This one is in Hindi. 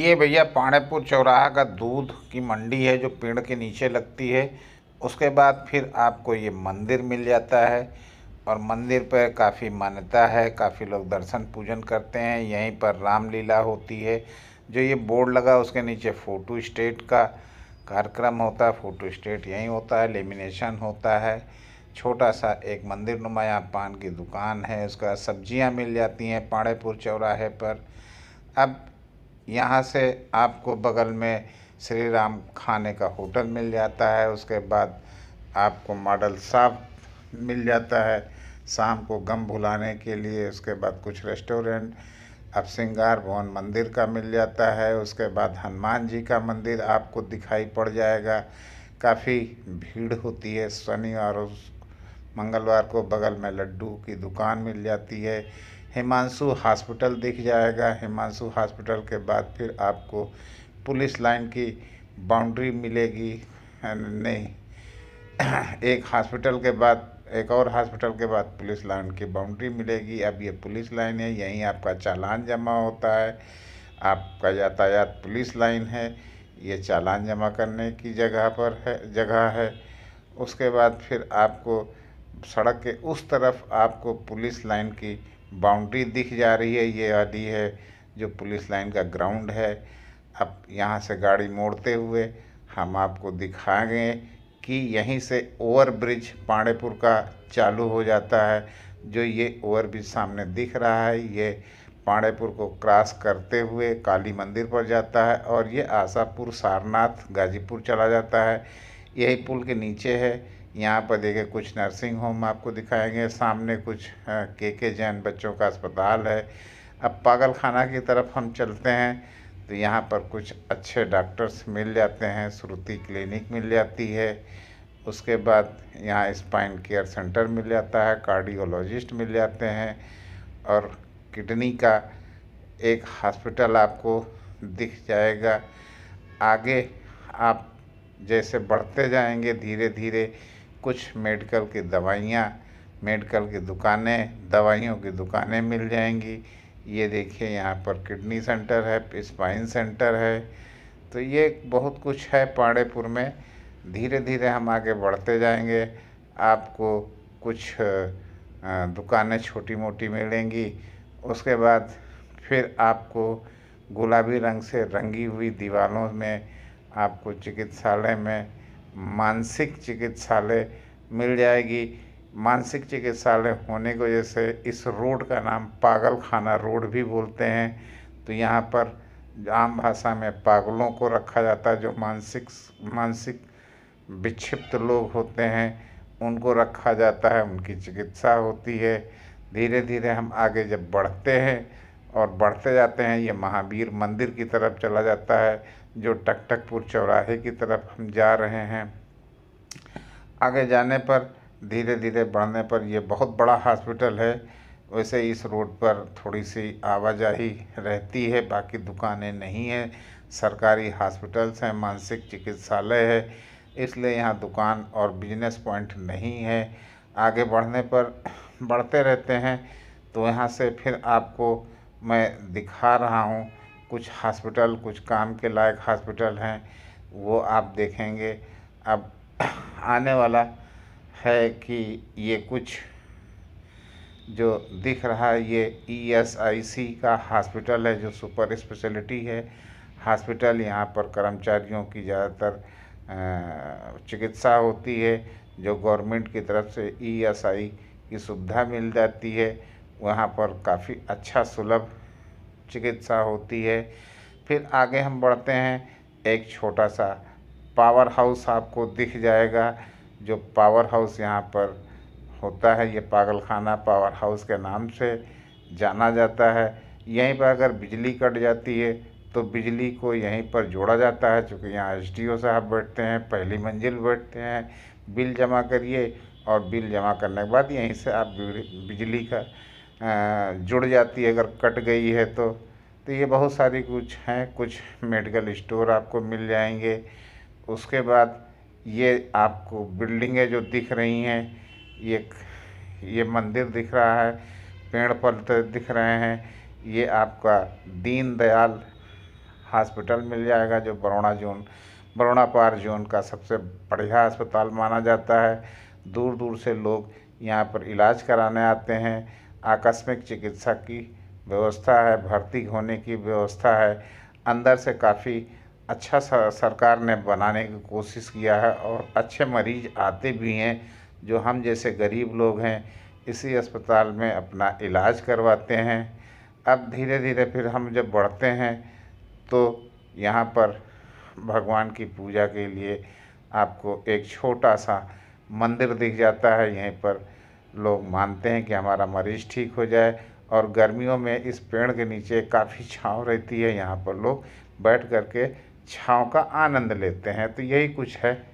ये भैया पाणेपुर चौराहा का दूध की मंडी है जो पेड़ के नीचे लगती है उसके बाद फिर आपको ये मंदिर मिल जाता है और मंदिर पर काफ़ी मान्यता है काफ़ी लोग दर्शन पूजन करते हैं यहीं पर रामलीला होती है जो ये बोर्ड लगा उसके नीचे फ़ोटो स्टेट का कार्यक्रम होता है फ़ोटो स्टेट यहीं होता है लेमिनेशन होता है छोटा सा एक मंदिर नुमा यहाँ पान की दुकान है उसका सब्जियाँ मिल जाती हैं पाड़ेपुर चौराहे पर अब यहाँ से आपको बगल में श्री राम खाने का होटल मिल जाता है उसके बाद आपको मॉडल साहब मिल जाता है शाम को गम भुलाने के लिए उसके बाद कुछ रेस्टोरेंट अब श्रृंगार भवन मंदिर का मिल जाता है उसके बाद हनुमान जी का मंदिर आपको दिखाई पड़ जाएगा काफ़ी भीड़ होती है शनिवार और मंगलवार को बगल में लड्डू की दुकान मिल जाती है हिमांशु हॉस्पिटल दिख जाएगा हिमांशु हॉस्पिटल के बाद फिर आपको पुलिस लाइन की बाउंड्री मिलेगी नहीं एक हॉस्पिटल के बाद एक और हॉस्पिटल के बाद पुलिस लाइन की बाउंड्री मिलेगी अब ये पुलिस लाइन है यहीं आपका चालान जमा होता है आपका यातायात पुलिस लाइन है ये चालान जमा करने की जगह पर है जगह है उसके बाद फिर आपको सड़क के उस तरफ आपको पुलिस लाइन की बाउंड्री दिख जा रही है ये आदि है जो पुलिस लाइन का ग्राउंड है अब यहाँ से गाड़ी मोड़ते हुए हम आपको दिखाएंगे कि यहीं से ओवर ब्रिज का चालू हो जाता है जो ये ओवर ब्रिज सामने दिख रहा है ये पांडेपुर को क्रॉस करते हुए काली मंदिर पर जाता है और ये आशापुर सारनाथ गाजीपुर चला जाता है यही पुल के नीचे है यहाँ पर देखिए कुछ नर्सिंग होम आपको दिखाएंगे सामने कुछ के के जैन बच्चों का अस्पताल है अब पागल खाना की तरफ हम चलते हैं तो यहाँ पर कुछ अच्छे डॉक्टर्स मिल जाते हैं श्रुति क्लिनिक मिल जाती है उसके बाद यहाँ स्पाइन केयर सेंटर मिल जाता है कार्डियोलॉजिस्ट मिल जाते हैं और किडनी का एक हॉस्पिटल आपको दिख जाएगा आगे आप जैसे बढ़ते जाएंगे धीरे धीरे कुछ मेडिकल की दवाइयाँ मेडिकल की दुकानें दवाइयों की दुकानें मिल जाएंगी ये देखिए यहाँ पर किडनी सेंटर है स्पाइन सेंटर है तो ये बहुत कुछ है पाड़ेपुर में धीरे धीरे हम आगे बढ़ते जाएंगे आपको कुछ दुकानें छोटी मोटी मिलेंगी उसके बाद फिर आपको गुलाबी रंग से रंगी हुई दीवारों में आपको चिकित्सालय में मानसिक चिकित्सालय मिल जाएगी मानसिक चिकित्सालय होने की वजह से इस रोड का नाम पागल खाना रोड भी बोलते हैं तो यहाँ पर आम भाषा में पागलों को रखा जाता है जो मानसिक मानसिक विक्षिप्त लोग होते हैं उनको रखा जाता है उनकी चिकित्सा होती है धीरे धीरे हम आगे जब बढ़ते हैं और बढ़ते जाते हैं ये महावीर मंदिर की तरफ चला जाता है जो टकटकपुर चौराहे की तरफ हम जा रहे हैं आगे जाने पर धीरे धीरे बढ़ने पर यह बहुत बड़ा हॉस्पिटल है वैसे इस रोड पर थोड़ी सी आवाजाही रहती है बाकी दुकानें नहीं है सरकारी हॉस्पिटल्स हैं मानसिक चिकित्सालय है इसलिए यहाँ दुकान और बिजनेस पॉइंट नहीं है आगे बढ़ने पर बढ़ते रहते हैं तो यहाँ से फिर आपको मैं दिखा रहा हूँ कुछ हॉस्पिटल कुछ काम के लायक हॉस्पिटल हैं वो आप देखेंगे अब आने वाला है कि ये कुछ जो दिख रहा है ये ईएसआईसी e का हॉस्पिटल है जो सुपर स्पेशलिटी है हॉस्पिटल यहाँ पर कर्मचारियों की ज़्यादातर चिकित्सा होती है जो गवर्नमेंट की तरफ से ईएसआई e की सुविधा मिल जाती है वहाँ पर काफ़ी अच्छा सुलभ चिकित्सा होती है फिर आगे हम बढ़ते हैं एक छोटा सा पावर हाउस आपको दिख जाएगा जो पावर हाउस यहाँ पर होता है ये पागलखाना पावर हाउस के नाम से जाना जाता है यहीं पर अगर बिजली कट जाती है तो बिजली को यहीं पर जोड़ा जाता है चूँकि यहाँ एस साहब बैठते हैं पहली मंजिल बैठते हैं बिल जमा करिए और बिल जमा करने के बाद यहीं से आप बिजली का जुड़ जाती है अगर कट गई है तो तो ये बहुत सारी कुछ हैं कुछ मेडिकल स्टोर आपको मिल जाएंगे उसके बाद ये आपको बिल्डिंगें जो दिख रही हैं ये ये मंदिर दिख रहा है पेड़ पौधे दिख रहे हैं ये आपका दीन दयाल हॉस्पिटल मिल जाएगा जो बरोड़ा जोन बरोड़ा पार जोन का सबसे बढ़िया अस्पताल माना जाता है दूर दूर से लोग यहाँ पर इलाज कराने आते हैं आकस्मिक चिकित्सा की व्यवस्था है भर्ती होने की व्यवस्था है अंदर से काफ़ी अच्छा सरकार ने बनाने की कोशिश किया है और अच्छे मरीज आते भी हैं जो हम जैसे गरीब लोग हैं इसी अस्पताल में अपना इलाज करवाते हैं अब धीरे धीरे फिर हम जब बढ़ते हैं तो यहाँ पर भगवान की पूजा के लिए आपको एक छोटा सा मंदिर दिख जाता है यहीं पर लोग मानते हैं कि हमारा मरीज़ ठीक हो जाए और गर्मियों में इस पेड़ के नीचे काफ़ी छाँव रहती है यहाँ पर लोग बैठ कर के छाँव का आनंद लेते हैं तो यही कुछ है